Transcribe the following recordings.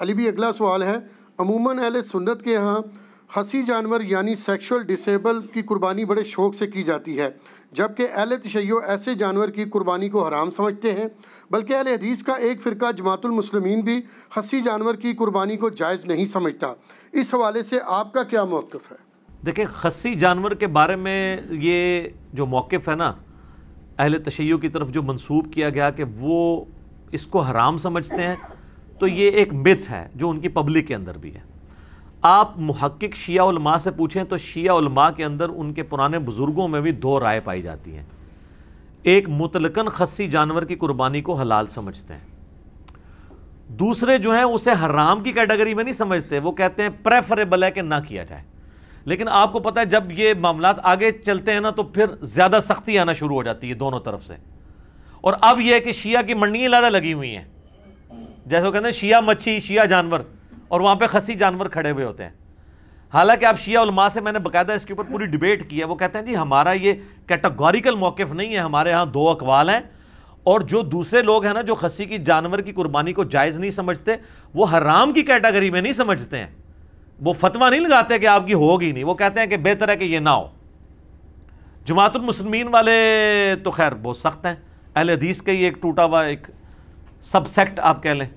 अली भी अगला सवाल है अमूमन अहल सुन्नत के यहाँ हंसी जानवर यानी सेक्शुअल डिसेबल की कुर्बानी बड़े शौक़ से की जाती है जबकि अहल तशैय ऐसे जानवर की कुर्बानी को हराम समझते हैं बल्कि अहल हदीस का एक फ़िरका जमातुलमसलमिन भी हंसी जानवर की कुर्बानी को जायज़ नहीं समझता इस हवाले से आपका क्या मौक़ है देखिए हंसी जानवर के बारे में ये जो मौक़ है ना अहल तशैय की तरफ जो मनसूब किया गया कि वो इसको हराम समझते हैं तो ये एक मिथ है जो उनकी पब्लिक के अंदर भी है आप महक्क शिया उलमा से पूछें तो शिया उलमा के अंदर उनके पुराने बुज़ुर्गों में भी दो राय पाई जाती हैं एक मुतलकन खस्सी जानवर की कुर्बानी को हलाल समझते हैं दूसरे जो हैं उसे हराम की कैटेगरी में नहीं समझते वो कहते हैं प्रेफरेबल है कि ना किया जाए लेकिन आपको पता है जब ये मामला आगे चलते हैं ना तो फिर ज़्यादा सख्ती आना शुरू हो जाती है दोनों तरफ से और अब यह है कि शिया की मंडियाँ ज़्यादा लगी हुई हैं जैसे वो कहते हैं शिया मच्छी शिया जानवर और वहाँ पर खसी जानवर खड़े हुए होते हैं हालांकि आप शिया उलमा से मैंने बकायदा इसके ऊपर पूरी डिबेट की है वो कहते हैं जी हमारा ये कैटेगोरिकल मौक़ नहीं है हमारे यहाँ दो अकवाल हैं और जो दूसरे लोग हैं ना जो खसी की जानवर की कुर्बानी को जायज़ नहीं समझते वो हराम की कैटेगरी में नहीं समझते हैं वो फतवा नहीं लगाते कि आपकी होगी नहीं वो कहते हैं कि बेहतर है कि ये ना हो जमातुलमसलमिन वाले तो खैर बहुत सख्त हैं अहल हदीस का ही एक टूटा हुआ एक सबसेक्ट आप कह लें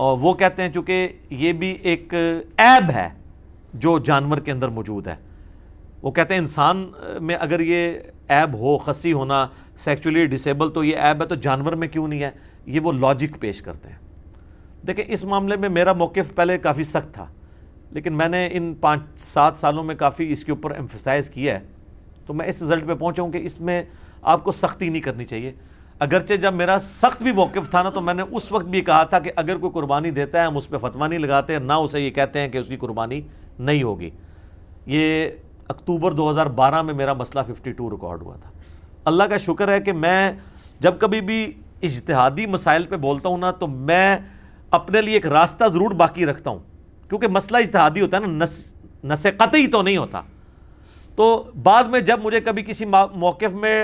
और वो कहते हैं चूँकि ये भी एक ऐब है जो जानवर के अंदर मौजूद है वो कहते हैं इंसान में अगर ये ऐब हो खसी होना सेक्चुअली डिसेबल तो ये ऐब है तो जानवर में क्यों नहीं है ये वो लॉजिक पेश करते हैं देखिए इस मामले में मेरा मौक़ पहले काफ़ी सख्त था लेकिन मैंने इन पाँच सात सालों में काफ़ी इसके ऊपर एम्फसाइज किया है तो मैं इस रिज़ल्ट पे पहुँचाऊँ कि इसमें आपको सख्ती नहीं करनी चाहिए अगरचे जब मेरा सख्त भी मौक़ था ना तो मैंने उस वक्त भी कहा था कि अगर कोई कुर्बानी देता है हम उस पर फतवा नहीं लगाते ना उसे ये कहते हैं कि उसकी कुर्बानी नहीं होगी ये अक्टूबर 2012 में मेरा मसला 52 रिकॉर्ड हुआ था अल्लाह का शुक्र है कि मैं जब कभी भी इजतहादी मसाइल पर बोलता हूँ ना तो मैं अपने लिए एक रास्ता ज़रूर बाकी रखता हूँ क्योंकि मसला इजतहादी होता है ना नस नस तो नहीं होता तो बाद में जब मुझे कभी किसी मौक़ में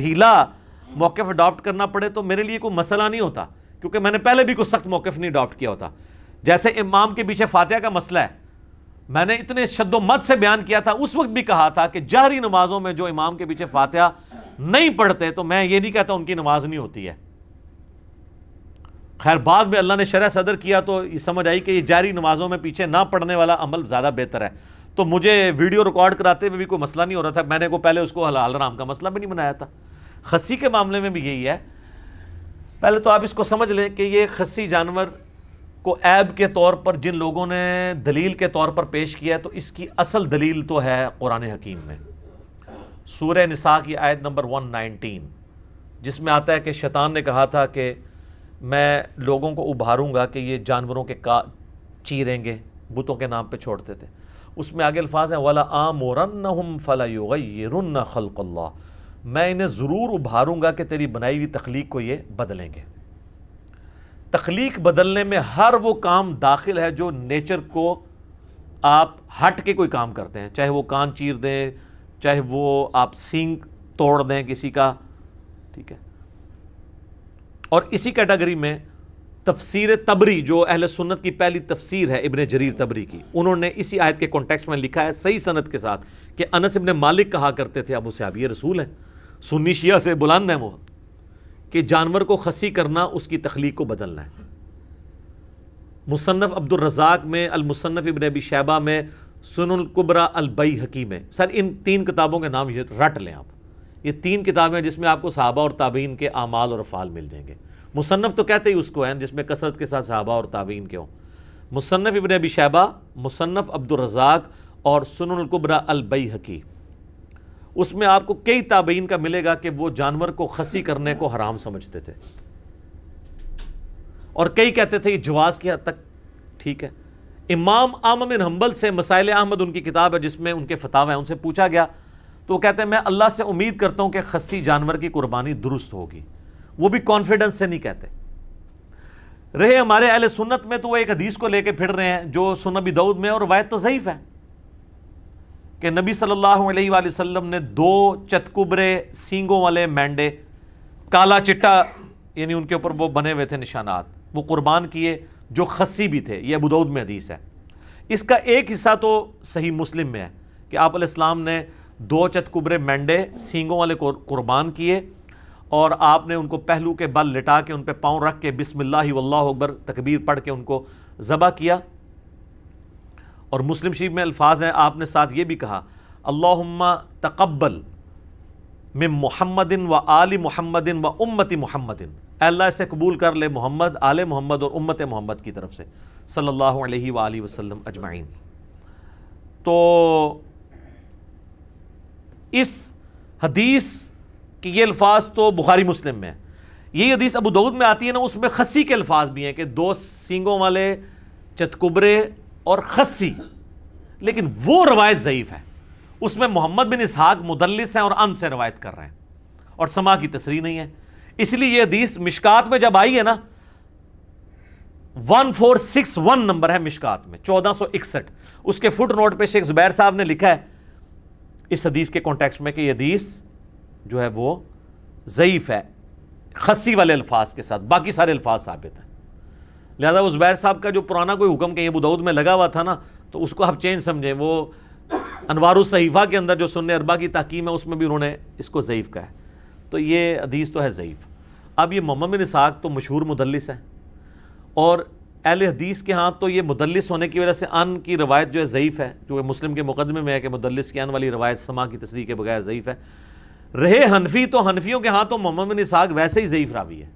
ढीला मौकफ अडॉप्ट करना पड़े तो मेरे लिए कोई मसला नहीं होता क्योंकि मैंने पहले भी कोई सख्त मौकफ नहीं अडॉप्ट किया होता जैसे इमाम के पीछे फातह का मसला है मैंने इतने शद्दोमत से बयान किया था उस वक्त भी कहा था कि जहरी नमाजों में जो इमाम के पीछे फातह नहीं पढ़ते तो मैं ये नहीं कहता उनकी नमाज नहीं होती है खैर बाद में अल्लाह ने शरह सदर किया तो ये समझ आई कि ये जारी नमाजों में पीछे ना पढ़ने वाला अमल ज़्यादा बेहतर है तो मुझे वीडियो रिकॉर्ड कराते हुए भी कोई मसला नहीं हो रहा था मैंने को पहले उसको हलाल राम का मसला भी नहीं बनाया था खसी के मामले में भी यही है पहले तो आप इसको समझ लें कि ये खसी जानवर को ऐब के तौर पर जिन लोगों ने दलील के तौर पर पेश किया है तो इसकी असल दलील तो है कुरान हकीम में सूर्य निसा की आयत नंबर 119 जिसमें आता है कि शैतान ने कहा था कि मैं लोगों को उभारूंगा कि ये जानवरों के का चीरेंगे बुतों के नाम पे छोड़ते थे उसमें आगे अल्फाज हैं वाला आम हम फ़ला रुन्ना खलकल्ला मैं इन्हें ज़रूर उभारूंगा कि तेरी बनाई हुई तख्लीक को ये बदलेंगे तख्लीक बदलने में हर वो काम दाखिल है जो नेचर को आप हट के कोई काम करते हैं चाहे वो कान चीर दें चाहे वो आप सींग तोड़ दें किसी का ठीक है और इसी कैटेगरी में तफसीर तबरी जो अहल सुन्नत की पहली तफसीर है इबन जरीर तबरी की उन्होंने इसी आयत के कॉन्टेक्स्ट में लिखा है सही सनत के साथ कि अनस इबन मालिक कहा करते थे अब उसे अब ये रसूल हैं सुन्नी शिया से बुलंद है वो कि जानवर को खसी करना उसकी तख्लीक को बदलना है मुसनफ़ अब्दुलरजाक में अलमुसनफ़ इबन अबी शैबा में सुनकुबरा अलबई हकी में सर इन तीन किताबों के नाम ये रट लें आप ये तीन किताबें जिसमें आपको साहबा और ताबीन के अमाल और अफ़ाल मिल जाएंगे मुसनफ़ तो कहते ही उसको हैं जिसमें कसरत के साथ साहबा और ताबीन के हों मुसनफ़ इबन अबी शैबा मुसनफ़ अब्दुलरजाक और सुनकुबरा अलबई हकी उसमें आपको कई ताबीन का मिलेगा कि वो जानवर को खसी करने को हराम समझते थे और कई कहते थे ये जवाज की हद तक ठीक है इमाम आम बिन हम्बल से मसाइल अहमद उनकी किताब है जिसमें उनके फताव हैं उनसे पूछा गया तो वो कहते हैं मैं अल्लाह से उम्मीद करता हूं कि खस्सी जानवर की कुर्बानी दुरुस्त होगी वो भी कॉन्फिडेंस से नहीं कहते रहे हमारे अहल सुन्नत में तो वो एक हदीस को लेके फिर रहे हैं जो सुनबी दाऊद में और वायद तो ज़यीफ़ है कि नबी सल्लल्लाहु अलैहि वसल्लम ने दो चतकुबरे सींगों वाले मैंडे काला चिट्टा यानी उनके ऊपर वो बने हुए थे निशानात वो कुर्बान किए जो खस्सी भी थे ये अबूदाऊद में हदीस है इसका एक हिस्सा तो सही मुस्लिम में है कि आप इस्लाम ने दो चतकुबरे मैंडे सींगों वाले कुर्बान किए और आपने उनको पहलू के बल लिटा के उन पर पाँव रख के बिसमिल्ला अकबर तकबीर पढ़ के उनको ज़बह किया और मुस्लिम शरीफ में अल्फाज हैं आपने साथ ये भी कहा अल्लाहुम्मा तकब्बल में मोहम्मदिन व आली मोहम्मदिन व उम्मती मोहम्मदिन अल्लाह से कबूल कर ले मोहम्मद आल मोहम्मद और उम्मत मोहम्मद की तरफ से सल्लल्लाहु अलैहि सल्ला वसल्लम अजमाइन तो इस हदीस के ये अल्फाज तो बुखारी मुस्लिम में है ये हदीस अबू दाऊद में आती है ना उसमें खसी के अल्फाज भी हैं कि दो सींगों वाले चतकुबरे और खस्सी लेकिन वो रवायत ज़यीफ़ है उसमें मोहम्मद बिन इसहाक मुदलिस हैं और अन से रवायत कर रहे हैं और समा की तस्री नहीं है इसलिए यह हदीस मिशकात में जब आई है ना 1461 नंबर है मिशकात में 1461 उसके फुट नोट पे शेख जुबैर साहब ने लिखा है इस हदीस के कॉन्टेक्स्ट में कि यह हदीस जो है वो ज़यीफ़ है खसी वाले अल्फाज के साथ बाकी सारे अल्फाज साबित हैं लिहाजा उस बैर साहब का जो पुराना कोई हुक्म कहीं अबूदाऊद में लगा हुआ था ना तो उसको आप चेंज समझें वो अनवार सहीफ़ा के अंदर जो सुन अरबा की तहकीम है उसमें भी उन्होंने इसको ज़यीफ़ कहा है तो ये हदीस तो है ज़यीफ़ अब ये मोहम्मद बिन इसाक तो मशहूर मुदलिस है और अहल हदीस के हाथ तो ये मुदलिस होने की वजह से अन की रवायत जो है ज़यीफ़ है जो मुस्लिम के मुकदमे में है कि मुदलिस की अन वाली रवायत समा की तस्री के बगैर ज़यीफ़ है रहे हनफी तो हनफियों के हाथ तो मोहम्मद बिन इसाक वैसे ही ज़यीफ़ रावी है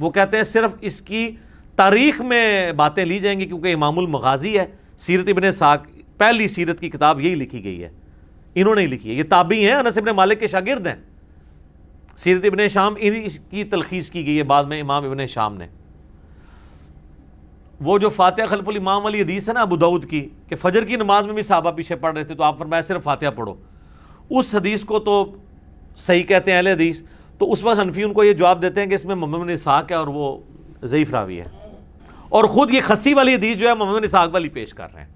वो कहते हैं सिर्फ इसकी तारीख में बातें ली जाएंगी क्योंकि इमामुल मगाजी है सीरत इबन साक पहली सीरत की किताब यही लिखी गई है इन्होंने ही लिखी है ये ताबी हैं अनस इबन मालिक के शागिर्द हैं सीरत इबन शाम इसकी तलखीस की गई है बाद में इमाम इबन शाम ने वो जो फातह खलफुल इमाम वाली हदीस है ना अबू दाऊद की कि फजर की नमाज में भी साहबा पीछे पढ़ रहे थे तो आप फरमाया सिर्फ फातह पढ़ो उस हदीस को तो सही कहते हैं अहले हदीस तो उस वक्त हनफी उनको ये जवाब देते हैं कि इसमें ममन साक है और वो ज़ईफ़ रावी है और ख़ुद ये खसी वाली हदीस जो है मोहम्मद निसाक वाली पेश कर रहे हैं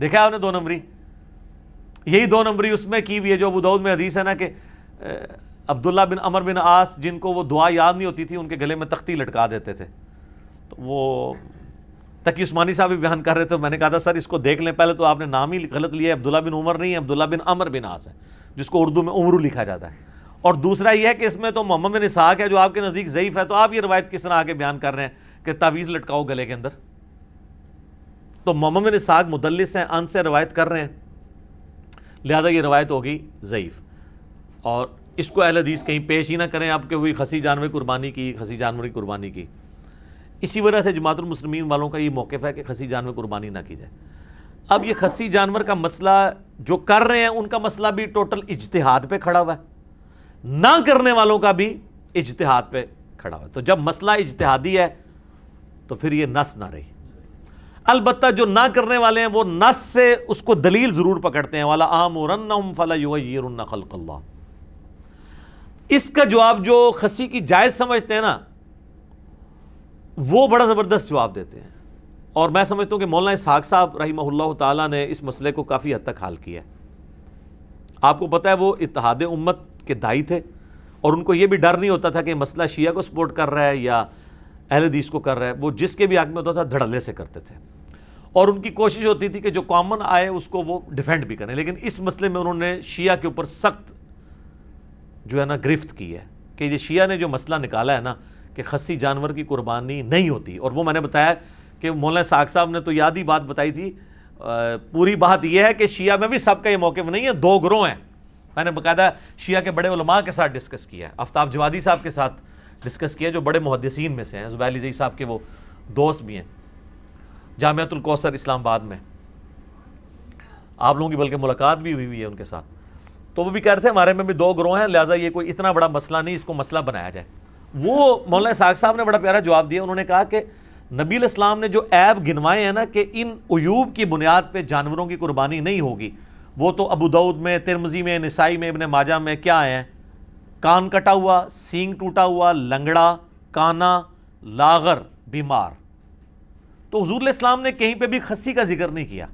देखा आपने दो नंबरी यही दो नंबरी उसमें की हुई है जो अबूदाऊद में हदीस है ना कि अब्दुल्ला बिन अमर बिन आस जिनको वो दुआ याद नहीं होती थी उनके गले में तख्ती लटका देते थे तो वो तकी उस्मानी साहब भी बयान कर रहे थे तो मैंने कहा था सर इसको देख लें पहले तो आपने नाम ही गलत लिया है अब्दुल्ला बिन उमर नहीं है अब्दुल्ला बिन अमर बिन आस है जिसको उर्दू में उमरू लिखा जाता है और दूसरा यह है कि इसमें तो मोहम्मद बिन इसहाक है जो आपके नज़दीक ज़यीफ़ है तो आप ये रवायत किस तरह आगे बयान कर रहे हैं कि तावीज़ लटकाओ गले के अंदर तो मोहम्मद साग मुदलिस हैं अन से रवायत कर रहे हैं लिहाजा ये रवायत होगी ज़यीफ़ और इसको अहल हदीस कहीं पेश ही ना करें आपके कि हुई खसी जानवर की कुर्बानी की खसी जानवर की कुर्बानी की इसी वजह से जमातमसलमिन वालों का ये मौक़ है कि खसी जानवर कुर्बानी ना की जाए अब ये खसी जानवर का मसला जो कर रहे हैं उनका मसला भी टोटल इजतहाद पर खड़ा हुआ है ना करने वालों का भी इजतहाद पर खड़ा हुआ है तो जब मसला इजतहादी है तो फिर ये नस ना रही अलबत् जो ना करने वाले हैं वो नस से उसको दलील ज़रूर पकड़ते हैं वाला आमरन फला युन इसका जवाब जो खसी की जायज़ समझते हैं ना वो बड़ा ज़बरदस्त जवाब देते हैं और मैं समझता हूँ कि मौलाना साग साहब रही ताला ने इस मसले को काफ़ी हद तक हल किया आपको पता है वो इतिहाद उम्मत के दाई थे और उनको ये भी डर नहीं होता था कि मसला शिया को सपोर्ट कर रहा है या अहलदीस को कर रहा है वो जिसके भी आग में होता था धड़ल्ले से करते थे और उनकी कोशिश होती थी कि जो कॉमन आए उसको वो डिफेंड भी करें लेकिन इस मसले में उन्होंने शिया के ऊपर सख्त जो है ना गिरफ्त की है कि ये शिया ने जो मसला निकाला है ना कि खसी जानवर की कुर्बानी नहीं होती और वो मैंने बताया कि मौलाना साग साहब ने तो याद ही बात बताई थी पूरी बात यह है कि शिया में भी सबका ये में नहीं है दो ग्रोह हैं मैंने बाकायदा शिया के बड़े उलमा के साथ डिस्कस किया है आफ्ताब जवादी साहब के साथ डिस्कस किया जो बड़े मुहदसिन में से हैं जुबैर जई साहब के वो दोस्त भी हैं जामियातुलकौसर इस्लामाबाद में आप लोगों की बल्कि मुलाकात भी हुई हुई है उनके साथ तो वो भी कह रहे थे हमारे में भी दो ग्रोह हैं लिहाजा ये कोई इतना बड़ा मसला नहीं इसको मसला बनाया जाए वो मौलाना साग साहब ने बड़ा प्यारा जवाब दिया उन्होंने कहा कि नबील इस्लाम ने जो ऐब गिनवाए हैं ना कि इन अयूब की बुनियाद पर जानवरों की कुर्बानी नहीं होगी वो तो अबू दाऊद में तिरमजी में नसाई में इबन माजा में क्या आए हैं कान कटा हुआ सींग टूटा हुआ लंगड़ा काना लागर बीमार तो हजूर इस्लाम ने कहीं पे भी खस्सी का जिक्र नहीं किया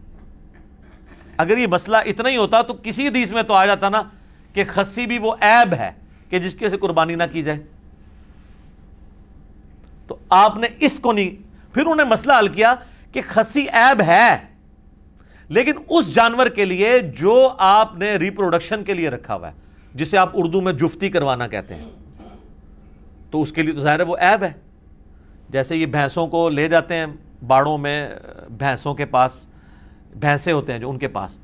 अगर ये मसला इतना ही होता तो किसी दीस में तो आ जाता ना कि खस्सी भी वो ऐब है कि जिसकी वजह कुर्बानी ना की जाए तो आपने इसको नहीं फिर उन्हें मसला हल किया कि खस्सी ऐब है लेकिन उस जानवर के लिए जो आपने रिप्रोडक्शन के लिए रखा हुआ है जिसे आप उर्दू में जुफ्ती करवाना कहते हैं तो उसके लिए तो ज़ाहिर है वो ऐब है जैसे ये भैंसों को ले जाते हैं बाड़ों में भैंसों के पास भैंसे होते हैं जो उनके पास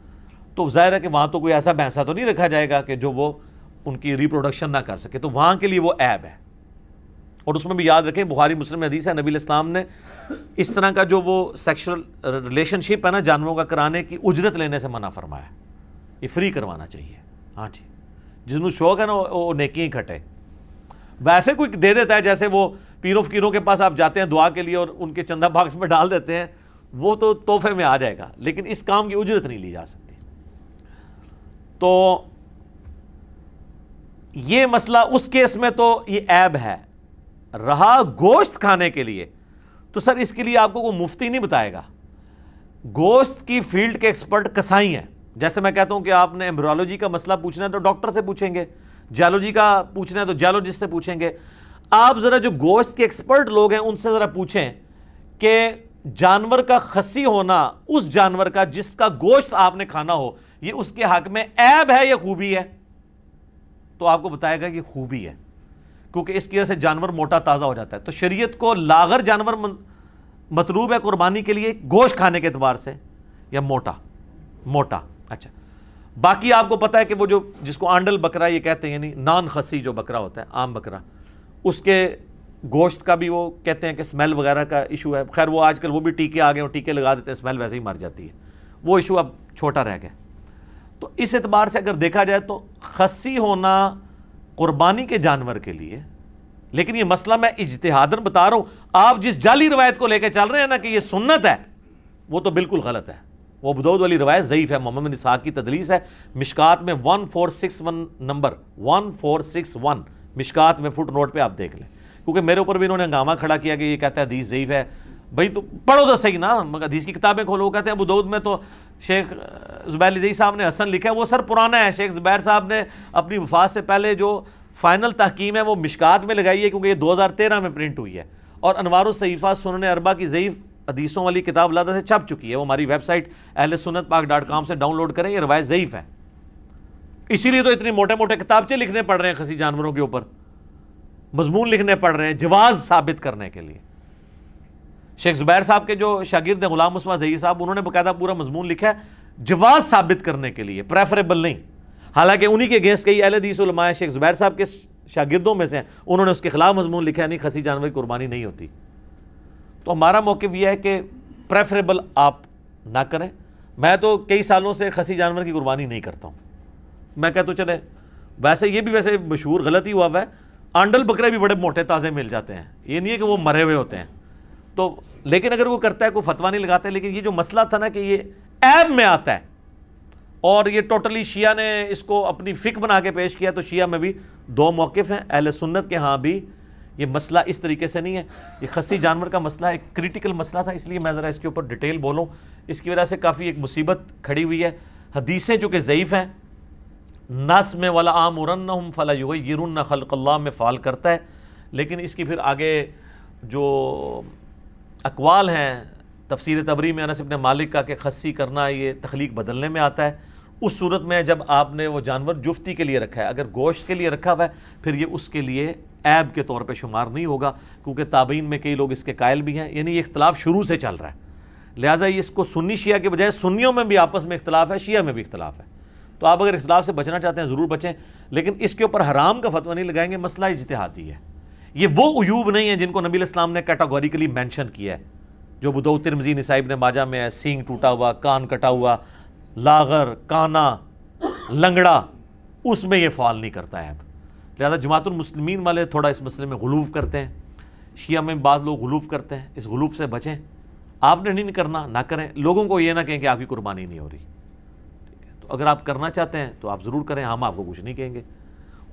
तो ज़ाहिर है कि वहाँ तो कोई ऐसा भैंसा तो नहीं रखा जाएगा कि जो वो उनकी रिप्रोडक्शन ना कर सके तो वहाँ के लिए वो ऐब है और उसमें भी याद रखें बुहारी मुस्लिम हदीस है नबी इस्लाम ने इस तरह का जो वो सेक्शुअल रिलेशनशिप है ना जानवरों का कराने की उजरत लेने से मना फरमाया ये फ्री करवाना चाहिए हाँ जी ਜਿਸ शौक है ना वो नेकी ही खटे वैसे कोई दे देता है जैसे वो पीरों फकीरों के पास आप जाते हैं दुआ के लिए और उनके चंदा बॉक्स में डाल देते हैं वो तो तोहफे में आ जाएगा लेकिन इस काम की उजरत नहीं ली जा सकती तो ये मसला उस केस में तो ये ऐब है रहा गोश्त खाने के लिए तो सर इसके लिए आपको कोई मुफ्ती नहीं बताएगा गोश्त की फील्ड के एक्सपर्ट कसाई हैं जैसे मैं कहता हूं कि आपने एम्ब्रोलॉजी का मसला पूछना है तो डॉक्टर से पूछेंगे जियोलॉजी का पूछना है तो जियोलॉजिस्ट से पूछेंगे आप ज़रा जो गोश्त के एक्सपर्ट लोग हैं उनसे ज़रा पूछें कि जानवर का खसी होना उस जानवर का जिसका गोश्त आपने खाना हो ये उसके हक में ऐब है या खूबी है तो आपको बताएगा कि खूबी है क्योंकि इसकी वजह से जानवर मोटा ताज़ा हो जाता है तो शरीयत को लागर जानवर मतलूब है कुर्बानी के लिए गोश्त खाने के अतबार से या मोटा मोटा अच्छा बाकी आपको पता है कि वो जो जिसको आंडल बकरा ये कहते हैं यानी नान खसी जो बकरा होता है आम बकरा उसके गोश्त का भी वो कहते हैं कि स्मेल वगैरह का इशू है खैर वो आजकल वो भी टीके आ गए और टीके लगा देते हैं स्मेल वैसे ही मर जाती है वो इशू अब छोटा रह गया तो इस एतबार से अगर देखा जाए तो खसी होना कुर्बानी के जानवर के लिए लेकिन ये मसला मैं इजतहादन बता रहा हूँ आप जिस जाली रवायत को लेकर चल रहे हैं ना कि ये सुन्नत है वो तो बिल्कुल गलत है वो बदौद वाली रवायत ज़यीफ़ है मोहम्मद बिन इसहाक की तदलीस है मिशकात में one four six one number one four six one Mishkat में फुट नोट पर आप देख लें क्योंकि मेरे ऊपर भी इन्होंने हंगामा खड़ा किया कि ये कहता है हदीस ज़यीफ़ है भाई तो पढ़ो तो सही ना हदीस की किताबें खोलो कहते हैं अबूदौद में तो शेख जुबैर जई साहब ने हसन लिखा है वो सर पुराना है शेख जुबैर साहब ने अपनी वफात से पहले जो फाइनल तहकीम है वो मिशकात में लगाई है क्योंकि ये तेरह में प्रिंट हुई है और अनवार सईफ़ा सुनने अरबा की ज़यीफ़ अदीसों वाली किताब लादा से छप चुकी है वो हमारी वेबसाइट अहल सुनत पाक डॉट कॉम से डाउनलोड करें ये रवायत ज़यीफ़ है इसीलिए तो इतने मोटे मोटे किताबचे लिखने पड़ रहे हैं खसी जानवरों के ऊपर मजमून लिखने पड़ रहे हैं जवाज साबित करने के लिए शेख जुबैर साहब के जो शागिर्द गुलाम उस्मान जही साहब उन्होंने बकायदा पूरा मजमून लिखा है जवाज साबित करने के लिए प्रेफरेबल नहीं हालांकि उन्हीं के अगेंस्ट कई अहलदीसलमाएँ शेख जुबैर साहब के शागिर्दों में से हैं उन्होंने उसके खिलाफ मजमून लिखा नहीं खसी जानवर की कुर्बानी नहीं होती तो हमारा मौक़ यह है कि प्रेफरेबल आप ना करें मैं तो कई सालों से खसी जानवर की कुर्बानी नहीं करता हूँ मैं कहता तो चले वैसे ये भी वैसे मशहूर गलत ही हुआ हुआ है आंडल बकरे भी बड़े मोटे ताज़े मिल जाते हैं ये नहीं है कि वो मरे हुए होते हैं तो लेकिन अगर वो करता है कोई फतवा नहीं लगाते लेकिन ये जो मसला था ना कि ये ऐब में आता है और ये टोटली शिया ने इसको अपनी फ़िक बना के पेश किया तो शिया में भी दो मौक़ हैं अहल सुन्नत के हाँ भी ये मसला इस तरीके से नहीं है ये खसी जानवर का मसला एक क्रिटिकल मसला था इसलिए मैं ज़रा इसके ऊपर डिटेल बोलूँ इसकी वजह से काफ़ी एक मुसीबत खड़ी हुई है हदीसें जो कि ज़यीफ़ हैं नस में वाला उन्न हम फला युग यरुन खलकल्ला में फ़ाल करता है लेकिन इसकी फिर आगे जो अकवाल हैं तफसीर तबरी में अनस अपने मालिक का कि खस्सी करना ये तख्लीक बदलने में आता है उस सूरत में जब आपने वो जानवर जुफ्ती के लिए रखा है अगर गोश्त के लिए रखा हुआ है फिर ये उसके लिए ऐब के तौर पर शुमार नहीं होगा क्योंकि ताबीन में कई लोग इसके कायल भी हैं यानी यह इख्तलाफ शुरू से चल रहा है लिहाजा इसको सुन्नी शिया के बजाय सुन्नियों में भी आपस में इख्तलाफ है शिया में भी इख्तलाफ है तो आप अगर इख्तलाफ से बचना चाहते हैं ज़रूर बचें लेकिन इसके ऊपर हराम का फतवा नहीं लगाएंगे मसला इजतहादी है ये वो अयूब नहीं है जिनको नबी इस्लाम ने कैटागोरिकली मैंशन किया है जो बुदो तिरमजी नसाइब ने माजा में है सींग टूटा हुआ कान कटा हुआ लागर काना लंगड़ा उसमें यह फॉल नहीं करता है अब लिहाजा जमातुल मुस्लिमीन वाले थोड़ा इस मसले में गलूफ करते हैं शिया में बाद लोग गलूफ करते हैं इस गलूफ से बचें आपने नहीं करना ना करें लोगों को ये ना कहें कि आपकी कुर्बानी नहीं हो रही ठीक है तो अगर आप करना चाहते हैं तो आप ज़रूर करें हम आपको कुछ नहीं कहेंगे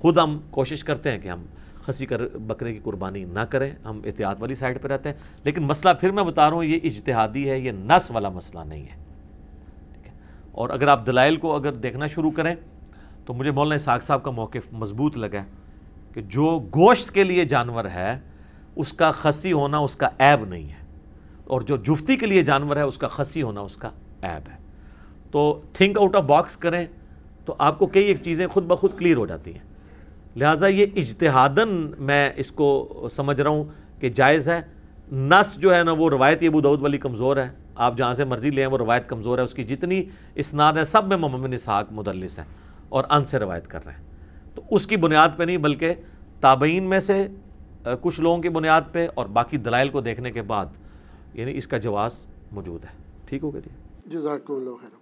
खुद हम कोशिश करते हैं कि हम खसी कर बकरे की कुर्बानी ना करें हम एहतियात वाली साइड पर रहते हैं लेकिन मसला फिर मैं बता रहा हूँ ये इजतहादी है ये नस वाला मसला नहीं है ठीक है और अगर आप दलाइल को अगर देखना शुरू करें तो मुझे मौलाना साग साहब का मौक़ मजबूत लगा है कि जो गोश्त के लिए जानवर है उसका खसी होना उसका ऐब नहीं है और जो जुफ्ती के लिए जानवर है उसका खसी होना उसका ऐब है तो थिंक आउट ऑफ बॉक्स करें तो आपको कई एक चीज़ें खुद ब खुद क्लियर हो जाती हैं लिहाजा ये इजतहादन मैं इसको समझ रहा हूँ कि जायज़ है नस जो है ना वो रवायत अबू दाऊद वाली कमज़ोर है आप जहाँ से मर्ज़ी लें वो रवायत कमज़ोर है उसकी जितनी इसनाद है सब में मोहम्मद इसहाक मुदलस हैं और अन से रवायत कर रहे हैं तो उसकी बुनियाद पर नहीं बल्कि ताबइन में से कुछ लोगों की बुनियाद पर और बाकी दलाइल को देखने के बाद यानी इसका जवाब मौजूद है ठीक हो गया जी जजाकुल्ला